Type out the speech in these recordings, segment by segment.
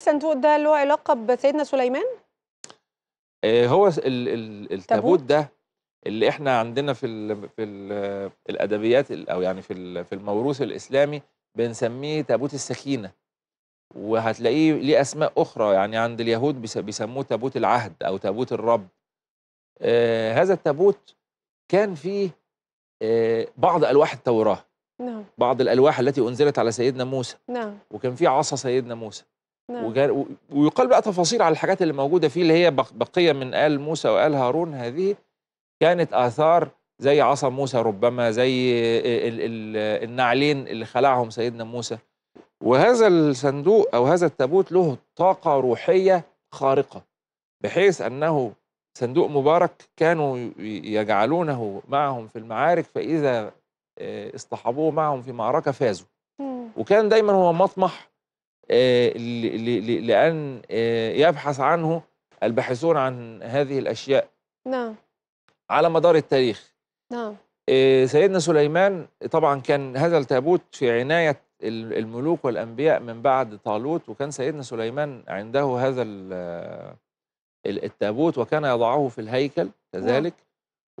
الصندوق ده له علاقه بسيدنا سليمان آه، هو التابوت ده اللي احنا عندنا في الـ في الـ الادبيات او يعني في في الموروث الاسلامي بنسميه تابوت السكينه وهتلاقيه ليه اسماء اخرى يعني عند اليهود بيسموه تابوت العهد او تابوت الرب آه هذا التابوت كان فيه آه بعض الواح التوراه نعم بعض الالواح التي انزلت على سيدنا موسى نعم وكان فيه عصا سيدنا موسى نعم. ويقال بقى تفاصيل على الحاجات اللي موجوده فيه اللي هي بقيه من ال موسى وال هارون هذه كانت اثار زي عصا موسى ربما زي النعلين اللي خلعهم سيدنا موسى وهذا الصندوق او هذا التابوت له طاقه روحيه خارقه بحيث انه صندوق مبارك كانوا يجعلونه معهم في المعارك فاذا آه، اصطحبوه معهم في معركه فازوا وكان دايما هو مطمح آه، لأن آه، يبحث عنه الباحثون عن هذه الأشياء نعم على مدار التاريخ نعم آه، سيدنا سليمان طبعا كان هذا التابوت في عناية الملوك والأنبياء من بعد طالوت وكان سيدنا سليمان عنده هذا التابوت وكان يضعه في الهيكل كذلك نعم.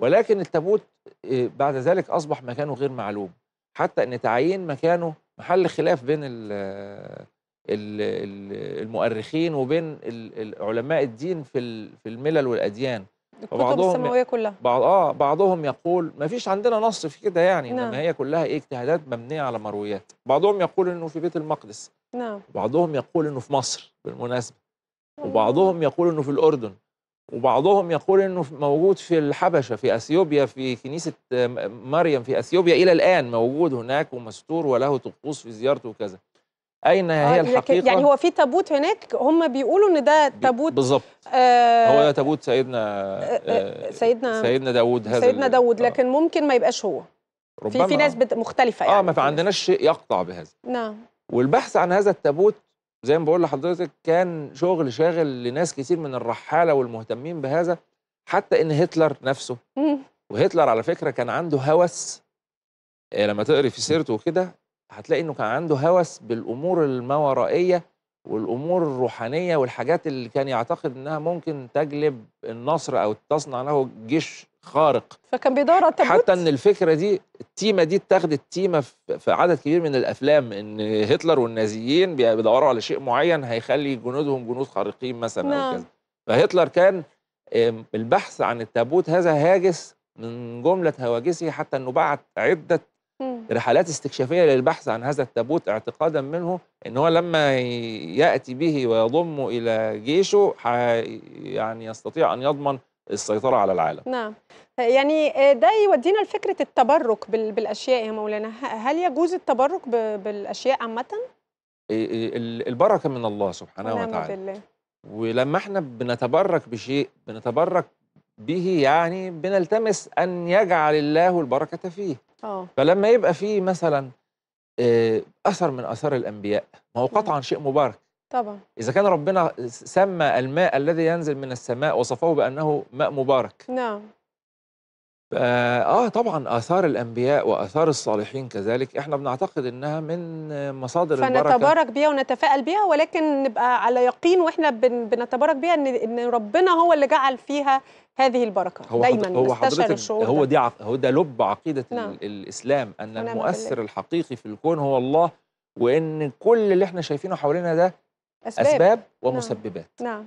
ولكن التابوت بعد ذلك أصبح مكانه غير معلوم حتى أن تعيين مكانه محل خلاف بين المؤرخين وبين علماء الدين في في الملل والاديان الكتب السماويه كلها بعض اه بعضهم يقول ما فيش عندنا نص في كده يعني نعم. انما هي كلها ايه اجتهادات مبنيه على مرويات بعضهم يقول انه في بيت المقدس نعم بعضهم يقول انه في مصر بالمناسبه وبعضهم يقول انه في الاردن وبعضهم يقول انه موجود في الحبشه في اثيوبيا في كنيسه مريم في اثيوبيا الى الان موجود هناك ومستور وله طقوس في زيارته وكذا اين آه، هي يعني الحقيقه يعني هو في تابوت هناك هم بيقولوا ان ده تابوت بالظبط آه هو ده تابوت سيدنا آه, آه،, آه، سيدنا سيدنا داوود هذا سيدنا داوود لكن آه ممكن ما يبقاش هو ربما في في ناس مختلفه يعني اه ما عندناش شيء يقطع بهذا نعم والبحث عن هذا التابوت زي ما بقول لحضرتك كان شغل شاغل لناس كتير من الرحاله والمهتمين بهذا حتى ان هتلر نفسه وهتلر على فكره كان عنده هوس إيه، لما تقري في سيرته وكده هتلاقي انه كان عنده هوس بالامور الماورائيه والامور الروحانيه والحاجات اللي كان يعتقد انها ممكن تجلب النصر او تصنع له جيش خارق فكان بيدور على التابوت حتى ان الفكره دي التيمه دي اتاخدت تيمه في عدد كبير من الافلام ان هتلر والنازيين بيدوروا على شيء معين هيخلي جنودهم جنود خارقين مثلا نعم. او كذا فهتلر كان البحث عن التابوت هذا هاجس من جمله هواجسه حتى انه بعت عده رحلات استكشافيه للبحث عن هذا التابوت اعتقادا منه ان هو لما ياتي به ويضمه الى جيشه يعني يستطيع ان يضمن السيطره على العالم. نعم. يعني آه، ده يودينا لفكره التبرك بالاشياء يا مولانا، هل يجوز التبرك بالاشياء عامه؟ البركه من الله سبحانه وتعالى. بالله. ولما احنا بنتبرك بشيء بنتبرك به يعني بنلتمس أن يجعل الله البركة فيه أوه. فلما يبقى فيه مثلا آه، أثر من أثار الأنبياء ما هو قطعا شيء مبارك طبعا إذا كان ربنا سمى الماء الذي ينزل من السماء وصفه بأنه ماء مبارك نعم آه،, اه طبعا اثار الانبياء واثار الصالحين كذلك احنا بنعتقد انها من مصادر فنتبارك البركه فنتبارك بيها ونتفائل بيها ولكن نبقى على يقين واحنا بن بنتبارك بيها ان ان ربنا هو اللي جعل فيها هذه البركه هو دايما هو حضرتك الشعور هو دي عق... هو ده لب عقيده نعم. الاسلام ان المؤثر بالله. الحقيقي في الكون هو الله وان كل اللي احنا شايفينه حوالينا ده اسباب, أسباب نعم. ومسببات نعم. نعم.